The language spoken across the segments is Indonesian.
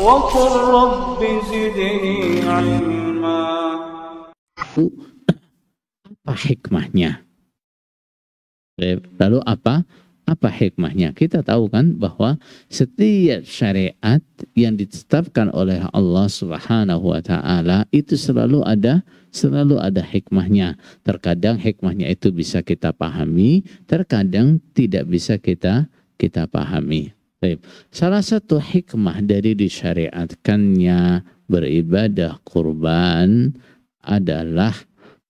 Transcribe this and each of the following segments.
وقل رب زدني علما apa hikmahnya lalu apa apa hikmahnya kita tahu kan bahwa setiap syariat yang ditetapkan oleh Allah Subhanahu wa taala itu selalu ada selalu ada hikmahnya. Terkadang hikmahnya itu bisa kita pahami, terkadang tidak bisa kita kita pahami. Baik. Salah satu hikmah dari disyariatkannya beribadah kurban adalah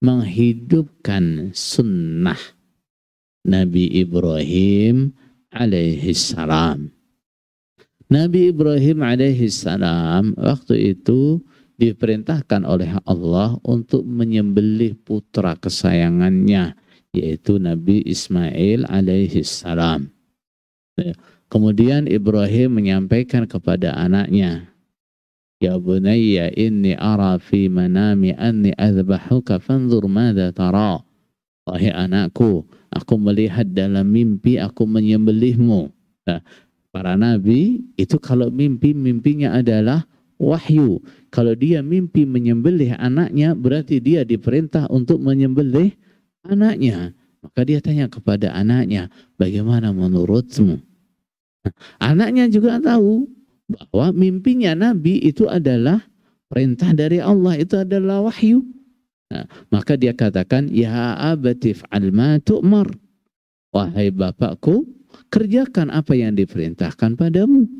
menghidupkan sunnah Nabi Ibrahim alaihi salam. Nabi Ibrahim alaihi salam waktu itu diperintahkan oleh Allah untuk menyembelih putra kesayangannya yaitu Nabi Ismail alaihi salam. Kemudian Ibrahim menyampaikan kepada anaknya, Ya bunayya inni ara fi manami anni azbahuka fanzur mada tara. Wahai anakku, aku melihat dalam mimpi aku menyembelihmu. Nah, para nabi itu kalau mimpi, mimpinya adalah wahyu. Kalau dia mimpi menyembelih anaknya, berarti dia diperintah untuk menyembelih anaknya. Maka dia tanya kepada anaknya, bagaimana menurutmu? Anaknya juga tahu bahwa mimpinya Nabi itu adalah perintah dari Allah, itu adalah wahyu. Nah, maka dia katakan, Ya abatif alma tu'mar. Wahai bapakku, kerjakan apa yang diperintahkan padamu.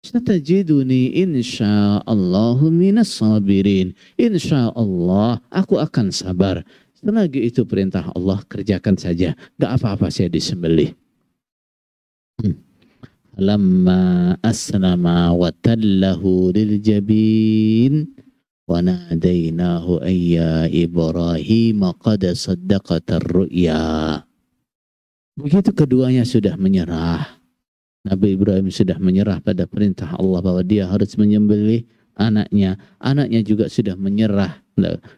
Satajiduni insya'allahu minas sabirin. Insya'allah, aku akan sabar. Selagi itu perintah Allah, kerjakan saja. Gak apa-apa saya disembelih. Lama aslama wa tallahu lil jabin wa nadainahu ayya Ibrahim qad begitu keduanya sudah menyerah Nabi Ibrahim sudah menyerah pada perintah Allah bahwa dia harus menyembelih anaknya anaknya juga sudah menyerah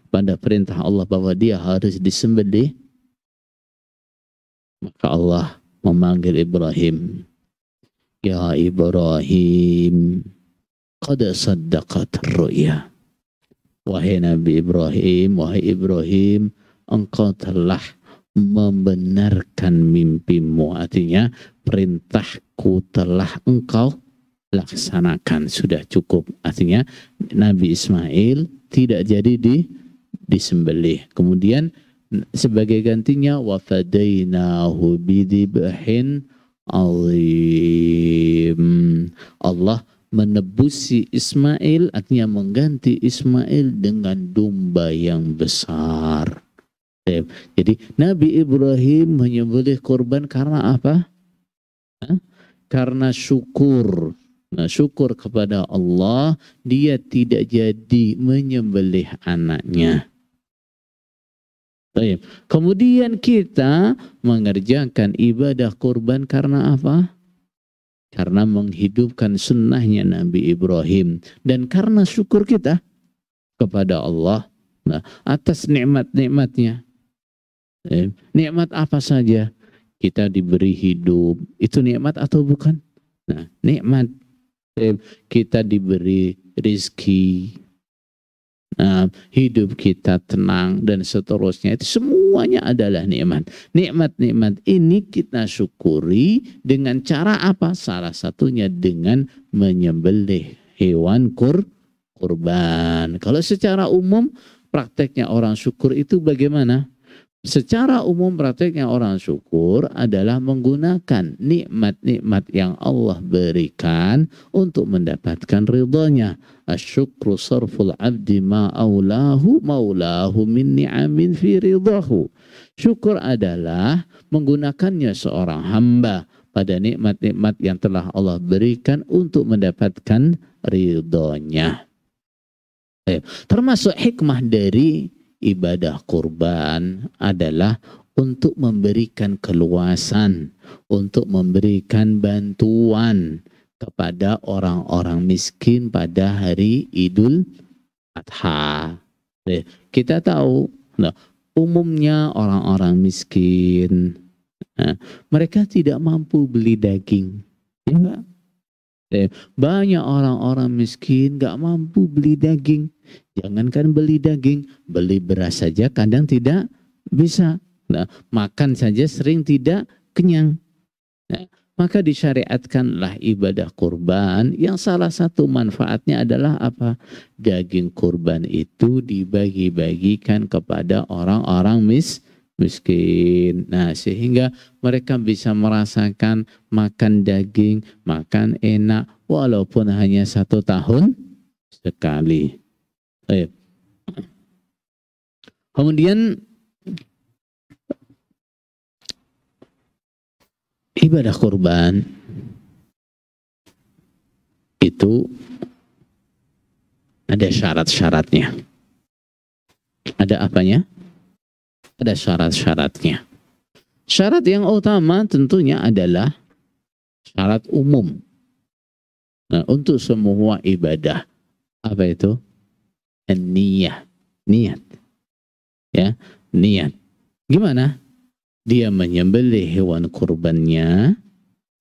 pada perintah Allah bahwa dia harus disembelih maka Allah memanggil Ibrahim Ya Ibrahim, qad saddaqat ru'ya. Wahai Nabi Ibrahim, wahai Ibrahim, engkau telah membenarkan mimpimu. Artinya perintahku telah engkau laksanakan. Sudah cukup. Artinya Nabi Ismail tidak jadi di disembelih. Kemudian sebagai gantinya wafadainahu bidibhin azim. Allah menebusi Ismail artinya mengganti Ismail dengan domba yang besar. Jadi Nabi Ibrahim menyembelih korban karena apa? Hah? Karena syukur. Nah, syukur kepada Allah dia tidak jadi menyembelih anaknya. Kemudian kita mengerjakan ibadah kurban karena apa? Karena menghidupkan sunnahnya Nabi Ibrahim. Dan karena syukur kita kepada Allah nah, atas nikmat-nikmatnya. Nikmat apa saja? Kita diberi hidup. Itu nikmat atau bukan? Nah, nikmat. Kita diberi rizki hidup kita tenang dan seterusnya itu semuanya adalah nikmat. Nikmat-nikmat ini kita syukuri dengan cara apa? Salah satunya dengan menyembelih hewan kur kurban. Kalau secara umum prakteknya orang syukur itu bagaimana? Secara umum prakteknya orang syukur adalah menggunakan nikmat-nikmat yang Allah berikan untuk mendapatkan ridhonya. Asyukru sarful abdi ma'aulahu maulahu min ni'amin fi ridhahu. Syukur adalah menggunakannya seorang hamba pada nikmat-nikmat yang telah Allah berikan untuk mendapatkan ridhonya. Termasuk hikmah dari ibadah kurban adalah untuk memberikan keluasan, untuk memberikan bantuan kepada orang-orang miskin pada hari Idul Adha. Eh, kita tahu, nah, umumnya orang-orang miskin, eh, mereka tidak mampu beli daging, ya Eh, banyak orang-orang miskin gak mampu beli daging. Jangankan beli daging, beli beras saja kadang tidak bisa. Nah, makan saja sering tidak kenyang. Nah, maka disyariatkanlah ibadah kurban yang salah satu manfaatnya adalah apa? Daging kurban itu dibagi-bagikan kepada orang-orang miskin miskin. Nah, sehingga mereka bisa merasakan makan daging, makan enak, walaupun hanya satu tahun sekali. Eh. Kemudian ibadah kurban itu ada syarat-syaratnya. Ada apanya? ada syarat-syaratnya. Syarat yang utama tentunya adalah syarat umum. Nah, untuk semua ibadah apa itu? Niat, niat. Ya, niat. Gimana? Dia menyembelih hewan kurbannya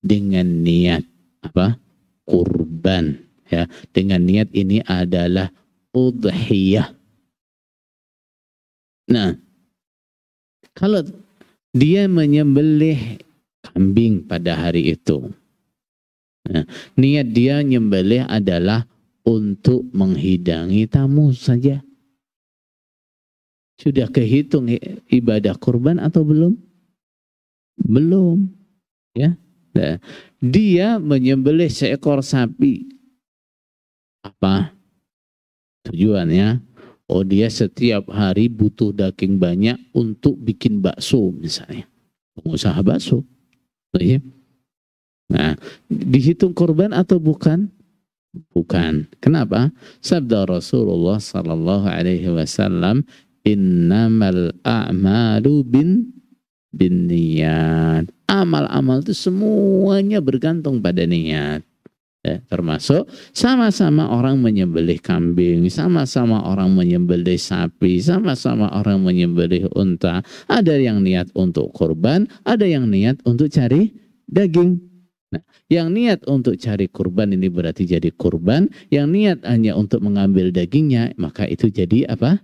dengan niat apa? Kurban ya. Dengan niat ini adalah udhiyah. Nah, kalau dia menyembelih kambing pada hari itu. Nah, niat dia nyembelih adalah untuk menghidangi tamu saja. Sudah kehitung ibadah kurban atau belum? Belum. Ya. Nah, dia menyembelih seekor sapi. Apa? Tujuannya Oh dia setiap hari butuh daging banyak untuk bikin bakso misalnya. Pengusaha bakso. Iya. Nah, dihitung korban atau bukan? Bukan. Kenapa? Sabda Rasulullah Sallallahu Alaihi Wasallam, Innamal a'malu bin bin niat. Amal-amal itu semuanya bergantung pada niat ya, termasuk sama-sama orang menyembelih kambing, sama-sama orang menyembelih sapi, sama-sama orang menyembelih unta. Ada yang niat untuk kurban, ada yang niat untuk cari daging. Nah, yang niat untuk cari kurban ini berarti jadi kurban, yang niat hanya untuk mengambil dagingnya, maka itu jadi apa?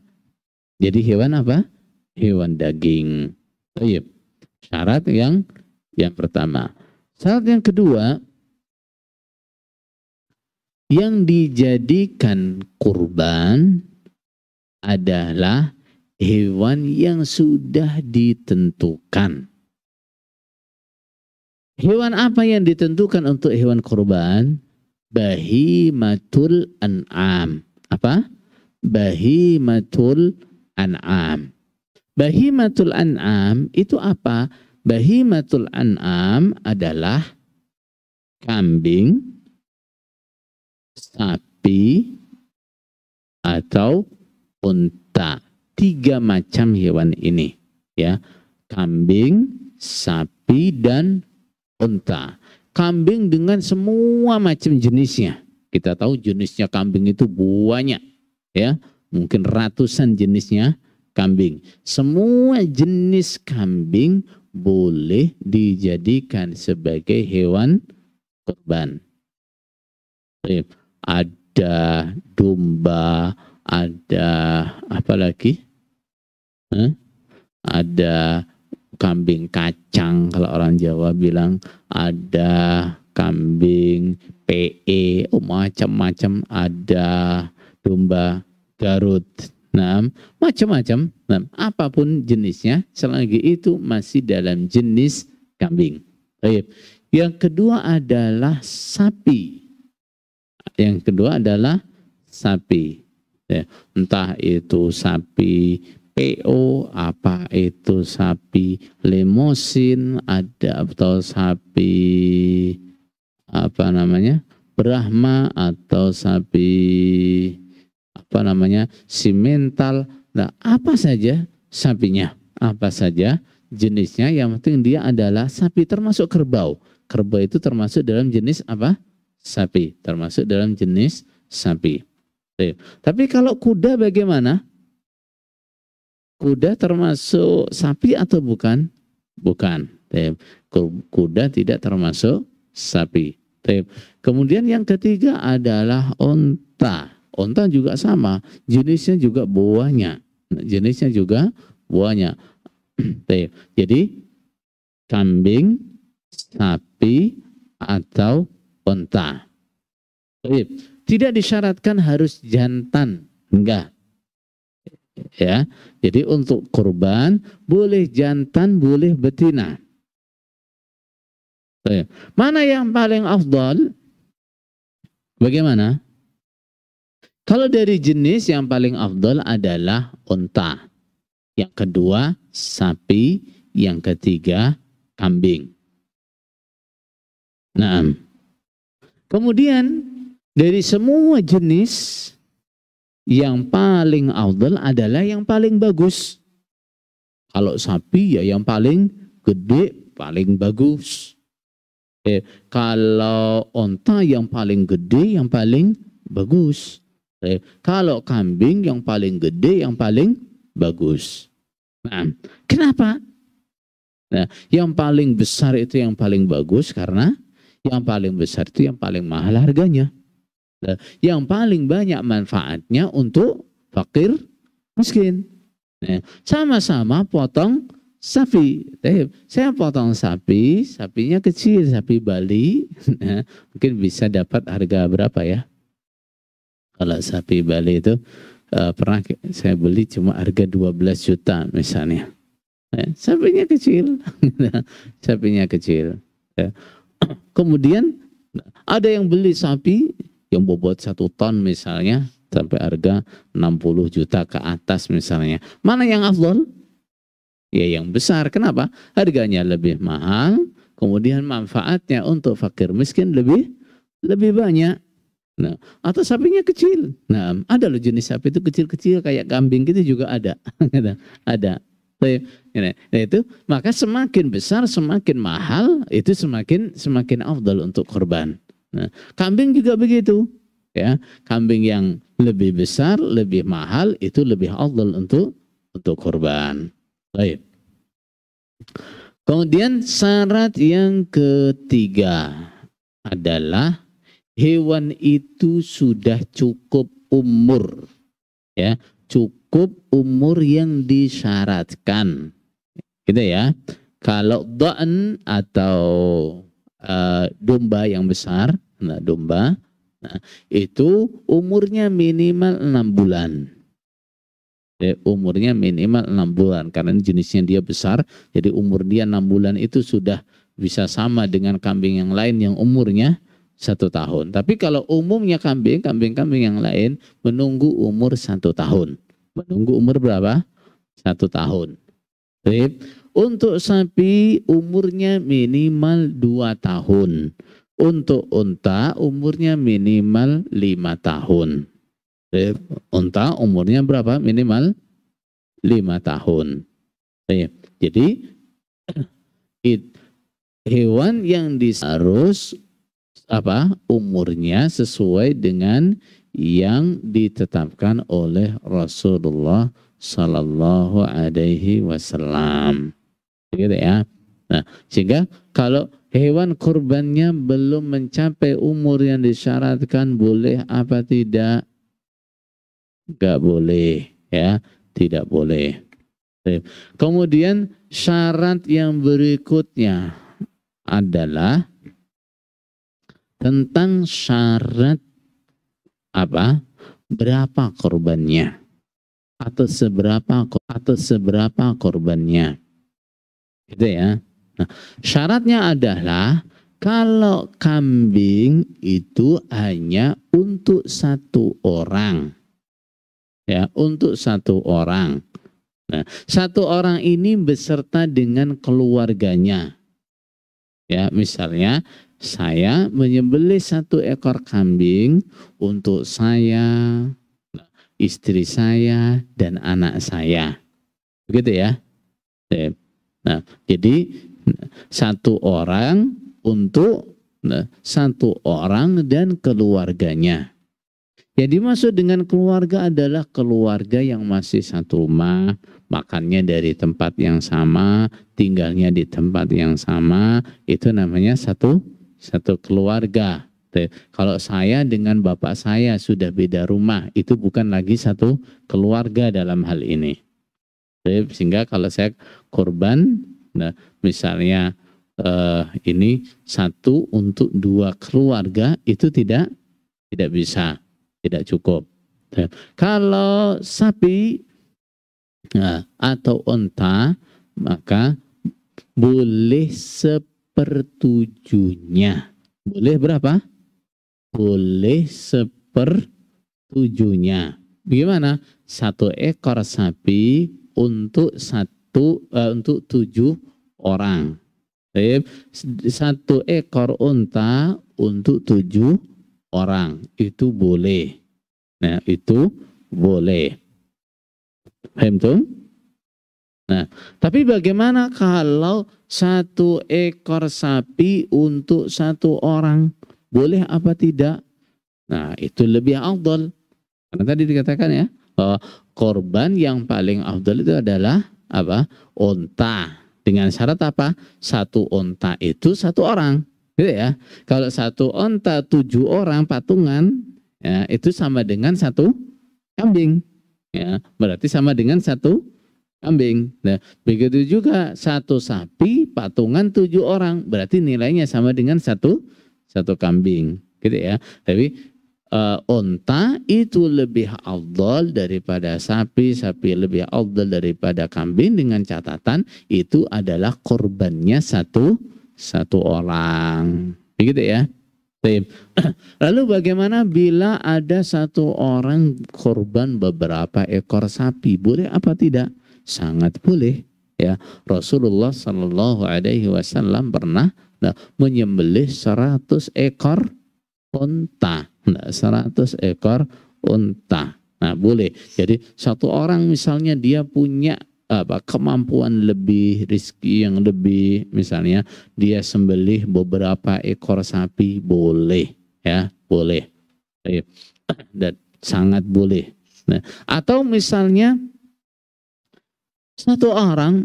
Jadi hewan apa? Hewan daging. Tayyib. Syarat yang yang pertama. Syarat yang kedua, yang dijadikan kurban adalah hewan yang sudah ditentukan. Hewan apa yang ditentukan untuk hewan kurban? Bahi Bahimatul an'am. Apa? Bahi Bahimatul an'am. Bahi Bahimatul an'am itu apa? Bahi Bahimatul an'am adalah kambing sapi, atau unta. Tiga macam hewan ini, ya. Kambing, sapi, dan unta. Kambing dengan semua macam jenisnya. Kita tahu jenisnya kambing itu banyak, ya. Mungkin ratusan jenisnya kambing. Semua jenis kambing boleh dijadikan sebagai hewan korban. Baik ada domba, ada apa lagi? Huh? Ada kambing kacang kalau orang Jawa bilang ada kambing PE, oh, macam-macam ada domba Garut. Nah, macam-macam. Nah, apapun jenisnya selagi itu masih dalam jenis kambing. Baik. Yang kedua adalah sapi. Yang kedua adalah sapi. Ya, entah itu sapi PO, apa itu sapi lemosin, ada atau sapi apa namanya? Brahma atau sapi apa namanya? simental. Nah, apa saja sapinya? Apa saja jenisnya? Yang penting dia adalah sapi termasuk kerbau. Kerbau itu termasuk dalam jenis apa? sapi, termasuk dalam jenis sapi. Tapi kalau kuda bagaimana? Kuda termasuk sapi atau bukan? Bukan. Kuda tidak termasuk sapi. Kemudian yang ketiga adalah onta. Onta juga sama, jenisnya juga buahnya. Jenisnya juga buahnya. Jadi kambing, sapi, atau onta. Tidak disyaratkan harus jantan, enggak. Ya, jadi untuk kurban boleh jantan, boleh betina. Mana yang paling afdal? Bagaimana? Kalau dari jenis yang paling afdal adalah unta. Yang kedua sapi, yang ketiga kambing. nah Kemudian dari semua jenis yang paling afdal adalah yang paling bagus. Kalau sapi ya yang paling gede, paling bagus. Eh, kalau onta yang paling gede, yang paling bagus. Eh, kalau kambing yang paling gede, yang paling bagus. Nah, kenapa? Nah, yang paling besar itu yang paling bagus karena yang paling besar itu yang paling mahal harganya. Yang paling banyak manfaatnya untuk fakir miskin. Nah, sama-sama potong sapi. Saya potong sapi, sapinya kecil, sapi Bali. Nah, mungkin bisa dapat harga berapa ya? Kalau sapi Bali itu eh, pernah saya beli cuma harga 12 juta misalnya. Nah, sapinya kecil. sapinya kecil. Kemudian ada yang beli sapi yang bobot satu ton misalnya sampai harga 60 juta ke atas misalnya. Mana yang afdol? Ya yang besar. Kenapa? Harganya lebih mahal, kemudian manfaatnya untuk fakir miskin lebih lebih banyak. Nah, atau sapinya kecil. Nah, ada loh jenis sapi itu kecil-kecil kayak kambing gitu juga ada. ada. Nah, itu maka semakin besar semakin mahal itu semakin semakin afdal untuk korban. Nah, kambing juga begitu ya. Kambing yang lebih besar, lebih mahal itu lebih afdal untuk untuk korban. Baik. Kemudian syarat yang ketiga adalah hewan itu sudah cukup umur. Ya, cukup umur yang disyaratkan. Gitu ya. Kalau doan atau uh, domba yang besar, nah domba, nah, itu umurnya minimal enam bulan. Jadi, umurnya minimal enam bulan karena jenisnya dia besar, jadi umur dia enam bulan itu sudah bisa sama dengan kambing yang lain yang umurnya satu tahun. Tapi kalau umumnya kambing, kambing-kambing yang lain menunggu umur satu tahun. Menunggu umur berapa? Satu tahun. Baik. Untuk sapi umurnya minimal dua tahun. Untuk unta umurnya minimal lima tahun. Baik. Unta umurnya berapa? Minimal lima tahun. Baik. Jadi it, hewan yang harus apa umurnya sesuai dengan yang ditetapkan oleh Rasulullah Sallallahu Alaihi Wasallam. Gitu ya. Nah, sehingga kalau hewan kurbannya belum mencapai umur yang disyaratkan, boleh apa tidak? Gak boleh, ya, tidak boleh. Kemudian syarat yang berikutnya adalah tentang syarat apa berapa korbannya atau seberapa atau seberapa korbannya gitu ya nah syaratnya adalah kalau kambing itu hanya untuk satu orang ya untuk satu orang Nah, satu orang ini beserta dengan keluarganya. Ya, misalnya saya menyembelih satu ekor kambing untuk saya, istri saya, dan anak saya. Begitu ya. Nah, jadi satu orang untuk nah, satu orang dan keluarganya. Yang dimaksud dengan keluarga adalah keluarga yang masih satu rumah, makannya dari tempat yang sama, tinggalnya di tempat yang sama, itu namanya satu satu keluarga. Kalau saya dengan bapak saya sudah beda rumah, itu bukan lagi satu keluarga dalam hal ini. Sehingga kalau saya korban, nah, misalnya eh, ini satu untuk dua keluarga itu tidak tidak bisa, tidak cukup. Kalau sapi nah, atau onta, maka boleh sepuluh sepertujuhnya. Boleh berapa? Boleh sepertujuhnya. Bagaimana? Satu ekor sapi untuk satu uh, untuk tujuh orang. Satu ekor unta untuk tujuh orang. Itu boleh. Nah, itu boleh. Hem tuh? Nah, tapi bagaimana kalau satu ekor sapi untuk satu orang? Boleh apa tidak? Nah, itu lebih afdol. Karena tadi dikatakan ya, bahwa korban yang paling afdol itu adalah apa? Unta. Dengan syarat apa? Satu unta itu satu orang. Gitu ya. Kalau satu unta tujuh orang patungan, ya, itu sama dengan satu kambing. Ya, berarti sama dengan satu kambing. Nah, begitu juga satu sapi patungan tujuh orang, berarti nilainya sama dengan satu satu kambing, gitu ya. Tapi uh, onta itu lebih afdol daripada sapi, sapi lebih afdol daripada kambing dengan catatan itu adalah korbannya satu satu orang. Begitu ya. Lalu bagaimana bila ada satu orang korban beberapa ekor sapi? Boleh apa tidak? sangat boleh ya Rasulullah Shallallahu Alaihi Wasallam pernah nah, menyembelih seratus ekor unta nah, 100 ekor unta nah boleh jadi satu orang misalnya dia punya apa kemampuan lebih rizki yang lebih misalnya dia sembelih beberapa ekor sapi boleh ya boleh dan sangat boleh nah, atau misalnya satu orang,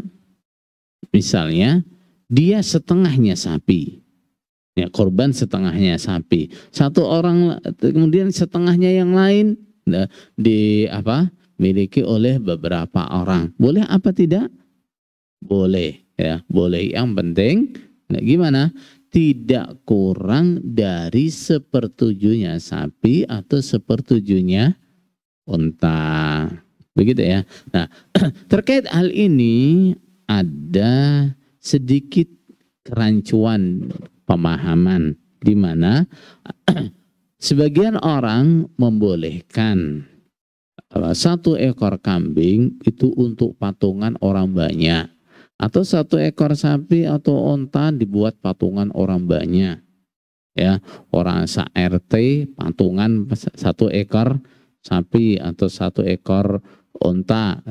misalnya, dia setengahnya sapi. Ya, korban setengahnya sapi. Satu orang kemudian setengahnya yang lain nah, di apa? miliki oleh beberapa orang. Boleh apa tidak? Boleh, ya, boleh. Yang penting nah gimana? Tidak kurang dari sepertujuhnya sapi atau sepertujuhnya unta. Begitu ya. Nah, terkait hal ini ada sedikit kerancuan pemahaman di mana sebagian orang membolehkan uh, satu ekor kambing itu untuk patungan orang banyak atau satu ekor sapi atau onta dibuat patungan orang banyak ya orang sa RT patungan satu ekor sapi atau satu ekor onta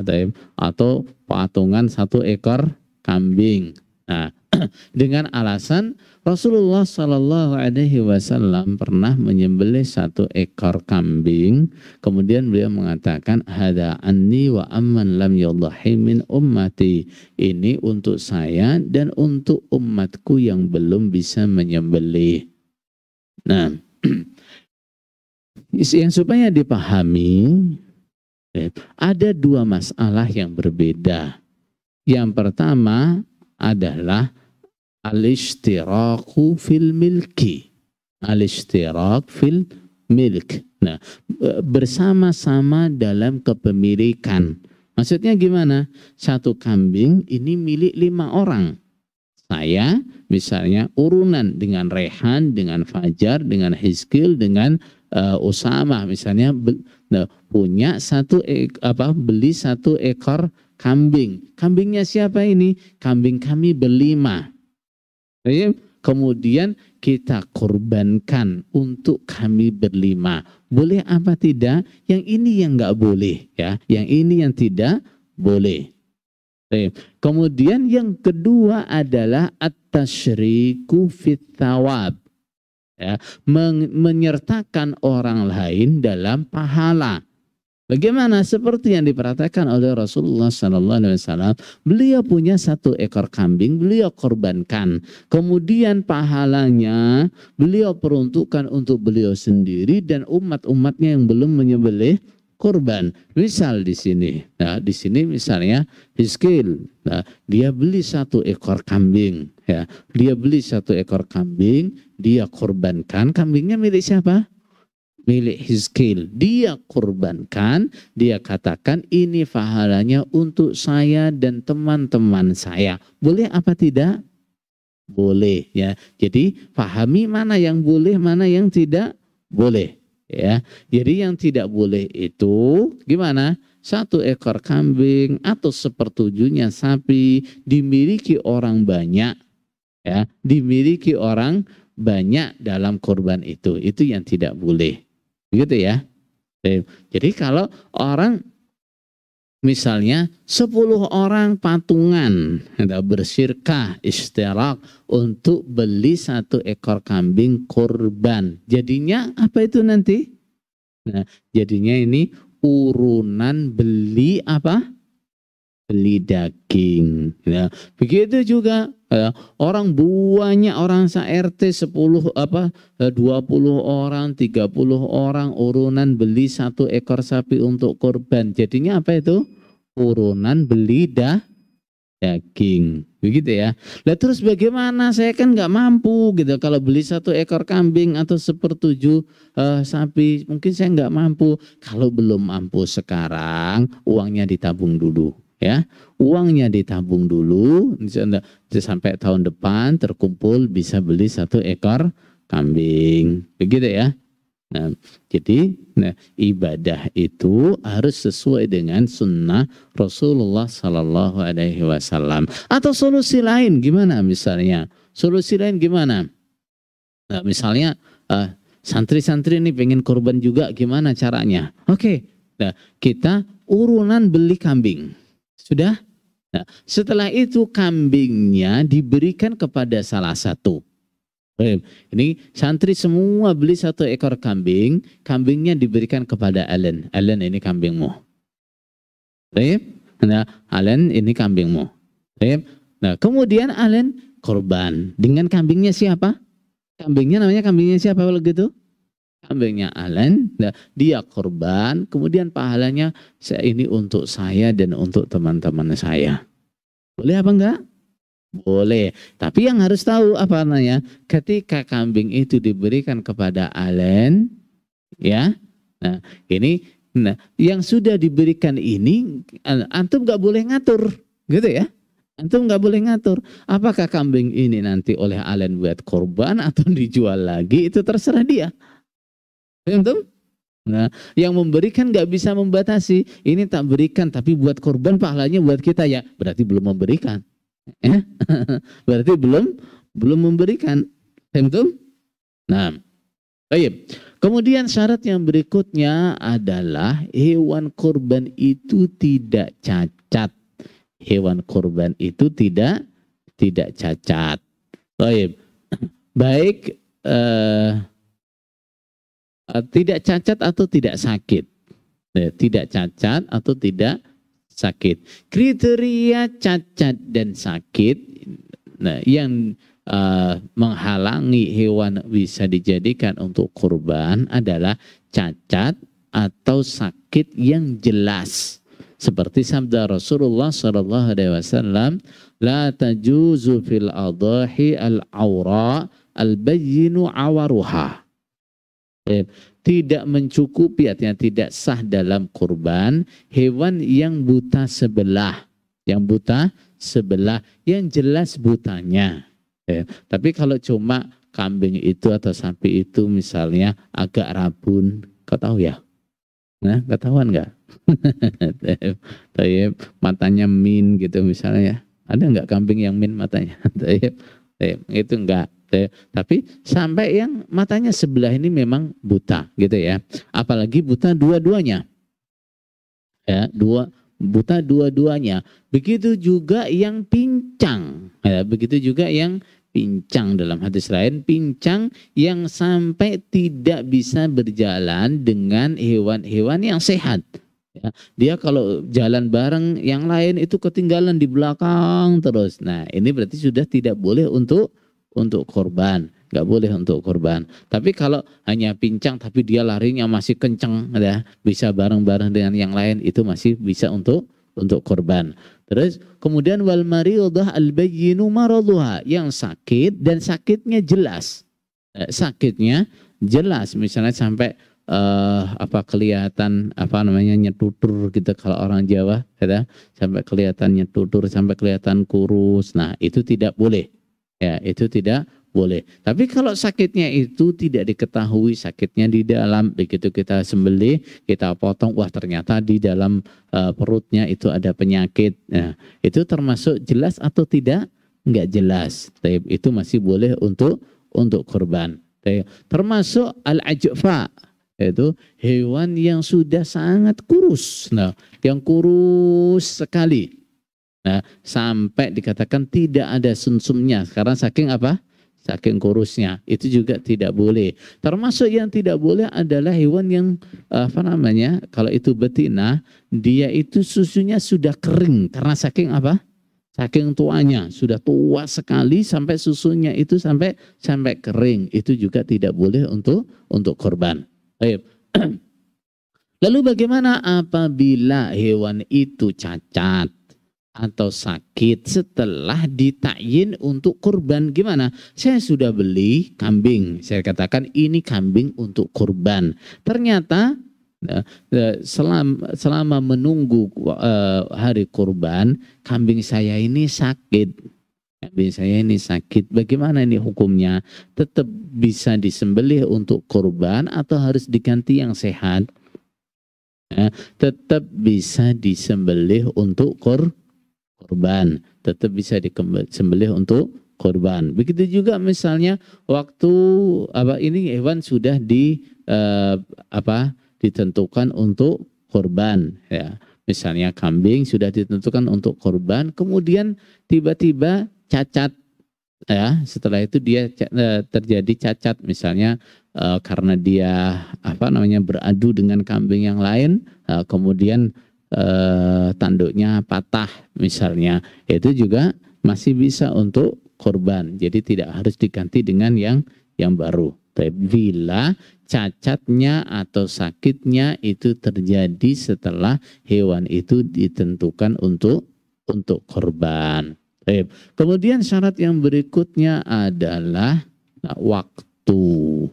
atau patungan satu ekor kambing. Nah, dengan alasan Rasulullah Shallallahu Alaihi Wasallam pernah menyembelih satu ekor kambing, kemudian beliau mengatakan ada anni wa amman lam min ummati ini untuk saya dan untuk umatku yang belum bisa menyembelih. Nah, yang supaya dipahami ada dua masalah yang berbeda. Yang pertama adalah al-ishtiraku fil milki. Al-ishtirak fil milk. Nah, e, bersama-sama dalam kepemilikan. Maksudnya gimana? Satu kambing ini milik lima orang. Saya misalnya urunan dengan Rehan, dengan Fajar, dengan Hizkil, dengan uh, Usama misalnya be, nah, punya satu e, apa beli satu ekor kambing. Kambingnya siapa ini? Kambing kami berlima. Iya. Kemudian kita korbankan untuk kami berlima. Boleh apa tidak? Yang ini yang nggak boleh ya. Yang ini yang tidak boleh. Iya. Kemudian yang kedua adalah atas tasyriku fit thawab ya, menyertakan orang lain dalam pahala. Bagaimana seperti yang diperhatikan oleh Rasulullah Sallallahu Alaihi Wasallam, beliau punya satu ekor kambing, beliau korbankan. Kemudian pahalanya beliau peruntukkan untuk beliau sendiri dan umat-umatnya yang belum menyembelih korban Misal di sini, nah di sini misalnya Hiskil, nah dia beli satu ekor kambing, ya dia beli satu ekor kambing, dia korbankan kambingnya milik siapa? Milik Hizkil. Dia korbankan, dia katakan ini pahalanya untuk saya dan teman-teman saya. Boleh apa tidak? Boleh ya. Jadi fahami mana yang boleh, mana yang tidak boleh ya. Jadi yang tidak boleh itu gimana? Satu ekor kambing atau sepertujuhnya sapi dimiliki orang banyak ya, dimiliki orang banyak dalam korban itu. Itu yang tidak boleh. Begitu ya. Jadi kalau orang misalnya 10 orang patungan ada bersirkah istirahat untuk beli satu ekor kambing korban. Jadinya apa itu nanti? Nah, jadinya ini urunan beli apa? beli daging. Ya. Begitu juga ya, orang buahnya orang se-RT 10 apa 20 eh, orang, 30 orang urunan beli satu ekor sapi untuk korban. Jadinya apa itu? Urunan beli dah daging. Begitu ya. Lah terus bagaimana? Saya kan nggak mampu gitu. Kalau beli satu ekor kambing atau sepertujuh uh, sapi, mungkin saya nggak mampu. Kalau belum mampu sekarang, uangnya ditabung dulu ya uangnya ditabung dulu sampai tahun depan terkumpul bisa beli satu ekor kambing begitu ya nah jadi nah, ibadah itu harus sesuai dengan sunnah Rasulullah Shallallahu Alaihi Wasallam atau solusi lain gimana misalnya solusi lain gimana nah, misalnya uh, santri-santri ini pengen korban juga gimana caranya oke okay. nah kita urunan beli kambing sudah? Nah, setelah itu kambingnya diberikan kepada salah satu. Ini santri semua beli satu ekor kambing, kambingnya diberikan kepada Allen Allen ini kambingmu. Nah, Allen ini kambingmu. Nah, kemudian Allen korban dengan kambingnya siapa? Kambingnya namanya kambingnya siapa kalau gitu? kambingnya Alan, dia korban, kemudian pahalanya saya ini untuk saya dan untuk teman-teman saya. Boleh apa enggak? Boleh. Tapi yang harus tahu apa namanya? Ketika kambing itu diberikan kepada Alan, ya. Nah, ini nah, yang sudah diberikan ini antum nggak boleh ngatur, gitu ya. Antum nggak boleh ngatur. Apakah kambing ini nanti oleh Alan buat korban atau dijual lagi itu terserah dia. Paham Nah, yang memberikan gak bisa membatasi. Ini tak berikan, tapi buat korban pahalanya buat kita ya. Berarti belum memberikan. eh, Berarti belum belum memberikan. Paham Nah, baik. Kemudian syarat yang berikutnya adalah hewan korban itu tidak cacat. Hewan korban itu tidak tidak cacat. Baik. Baik. Eh, Eh, tidak cacat atau tidak sakit. Eh, tidak cacat atau tidak sakit. Kriteria cacat dan sakit nah, yang uh, menghalangi hewan bisa dijadikan untuk kurban adalah cacat atau sakit yang jelas. Seperti sabda Rasulullah Shallallahu Alaihi Wasallam, la tajuzu fil adhi al aura al Iya. tidak mencukupi artinya tidak sah dalam kurban hewan yang buta sebelah yang buta sebelah yang jelas butanya iya. tapi kalau cuma kambing itu atau sapi itu misalnya agak rabun kau tahu ya nah ketahuan nggak matanya min gitu misalnya ya. ada nggak kambing yang min matanya itu nggak Gitu ya. tapi sampai yang matanya sebelah ini memang buta gitu ya. Apalagi buta dua-duanya. Ya, dua buta dua-duanya. Begitu juga yang pincang. Ya, begitu juga yang pincang dalam hadis lain pincang yang sampai tidak bisa berjalan dengan hewan-hewan yang sehat ya. dia kalau jalan bareng yang lain itu ketinggalan di belakang terus nah ini berarti sudah tidak boleh untuk untuk korban, nggak boleh untuk korban. Tapi kalau hanya pincang tapi dia larinya masih kenceng, ya bisa bareng-bareng dengan yang lain itu masih bisa untuk untuk korban. Terus kemudian wal maridah al bayyinu maraduha yang sakit dan sakitnya jelas. Eh, sakitnya jelas misalnya sampai uh, apa kelihatan apa namanya nyetutur gitu kalau orang Jawa ya sampai kelihatan nyetutur sampai kelihatan kurus. Nah, itu tidak boleh. Ya, itu tidak boleh. Tapi kalau sakitnya itu tidak diketahui sakitnya di dalam, begitu kita sembelih, kita potong, wah ternyata di dalam uh, perutnya itu ada penyakit. Nah, itu termasuk jelas atau tidak? Enggak jelas. Tapi itu masih boleh untuk untuk korban. Termasuk al-ajfa yaitu hewan yang sudah sangat kurus. Nah, yang kurus sekali Nah, sampai dikatakan tidak ada sumsumnya karena saking apa? Saking kurusnya. Itu juga tidak boleh. Termasuk yang tidak boleh adalah hewan yang apa namanya? Kalau itu betina, dia itu susunya sudah kering karena saking apa? saking tuanya sudah tua sekali sampai susunya itu sampai sampai kering itu juga tidak boleh untuk untuk korban. Baik. Lalu bagaimana apabila hewan itu cacat? atau sakit setelah ditakyin untuk kurban gimana saya sudah beli kambing saya katakan ini kambing untuk kurban ternyata eh, eh, selama, selama menunggu eh, hari kurban kambing saya ini sakit Kambing saya ini sakit, bagaimana ini hukumnya? Tetap bisa disembelih untuk kurban atau harus diganti yang sehat? tetap bisa disembelih untuk kurban korban tetap bisa disembelih untuk korban. Begitu juga misalnya waktu apa ini hewan sudah di eh, apa ditentukan untuk korban, ya. Misalnya kambing sudah ditentukan untuk korban, kemudian tiba-tiba cacat ya setelah itu dia eh, terjadi cacat misalnya eh, karena dia apa namanya beradu dengan kambing yang lain eh, kemudian eh, tanduknya patah misalnya itu juga masih bisa untuk korban jadi tidak harus diganti dengan yang yang baru bila cacatnya atau sakitnya itu terjadi setelah hewan itu ditentukan untuk untuk korban. Kemudian syarat yang berikutnya adalah nah, waktu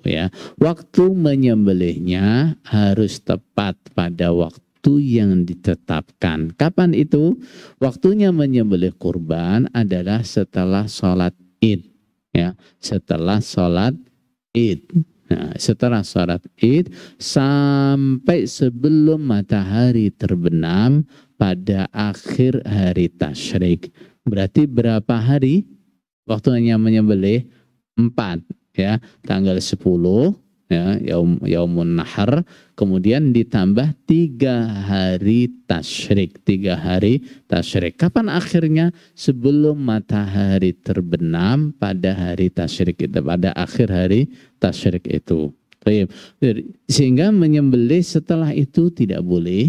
ya. Waktu menyembelihnya harus tepat pada waktu waktu yang ditetapkan. Kapan itu? Waktunya menyembelih kurban adalah setelah sholat id. Ya, setelah sholat id. Nah, setelah sholat id sampai sebelum matahari terbenam pada akhir hari tasyrik. Berarti berapa hari? Waktunya menyembelih? Empat. Ya, tanggal sepuluh ya yaum yaumun nahar kemudian ditambah tiga hari tasyrik tiga hari tasyrik kapan akhirnya sebelum matahari terbenam pada hari tasyrik itu pada akhir hari tasyrik itu sehingga menyembelih setelah itu tidak boleh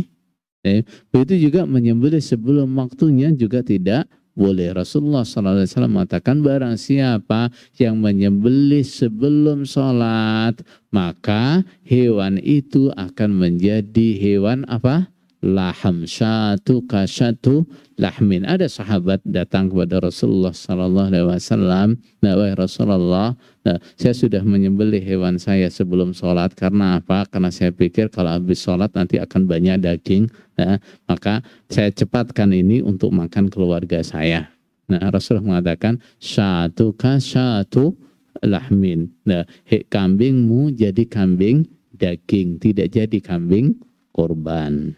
begitu juga menyembelih sebelum waktunya juga tidak boleh. Rasulullah SAW mengatakan barang siapa yang menyembelih sebelum sholat, maka hewan itu akan menjadi hewan apa? laham satu kasatu lahmin. Ada sahabat datang kepada Rasulullah Sallallahu Alaihi Wasallam. Nah, Rasulullah, nah, saya sudah menyembelih hewan saya sebelum sholat. Karena apa? Karena saya pikir kalau habis sholat nanti akan banyak daging. Nah, maka saya cepatkan ini untuk makan keluarga saya. Nah, Rasulullah mengatakan satu kasatu lahmin. Nah, he, kambingmu jadi kambing daging, tidak jadi kambing korban.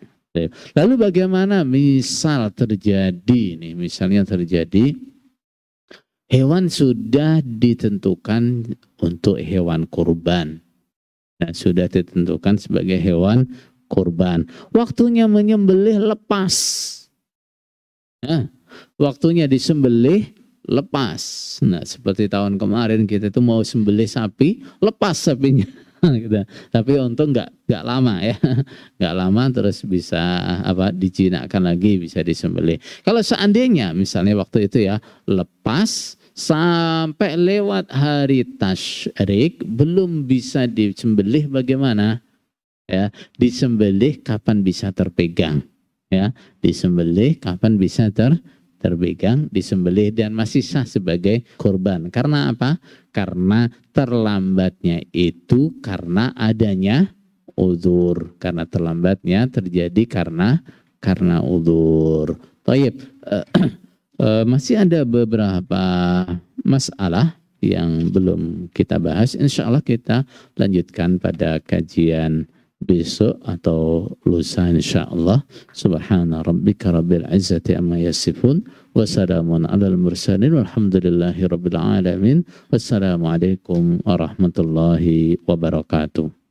Lalu bagaimana misal terjadi nih, misalnya terjadi hewan sudah ditentukan untuk hewan kurban. Nah, sudah ditentukan sebagai hewan kurban. Waktunya menyembelih lepas. Nah, waktunya disembelih lepas. Nah, seperti tahun kemarin kita itu mau sembelih sapi, lepas sapinya gitu. Tapi untung nggak nggak lama ya, nggak lama terus bisa apa dijinakkan lagi bisa disembelih. Kalau seandainya misalnya waktu itu ya lepas sampai lewat hari tasyrik belum bisa disembelih bagaimana? Ya, disembelih kapan bisa terpegang? Ya, disembelih kapan bisa ter terpegang, disembelih dan masih sah sebagai korban Karena apa? Karena terlambatnya itu karena adanya uzur. Karena terlambatnya terjadi karena karena uzur. Taib. Uh, uh, masih ada beberapa masalah yang belum kita bahas. Insya Allah kita lanjutkan pada kajian besok atau lusa insyaallah subhana rabbika rabbil izzati amma yasifun wassalamun ala al-mursalin walhamdulillahi rabbil alamin wassalamualaikum warahmatullahi wabarakatuh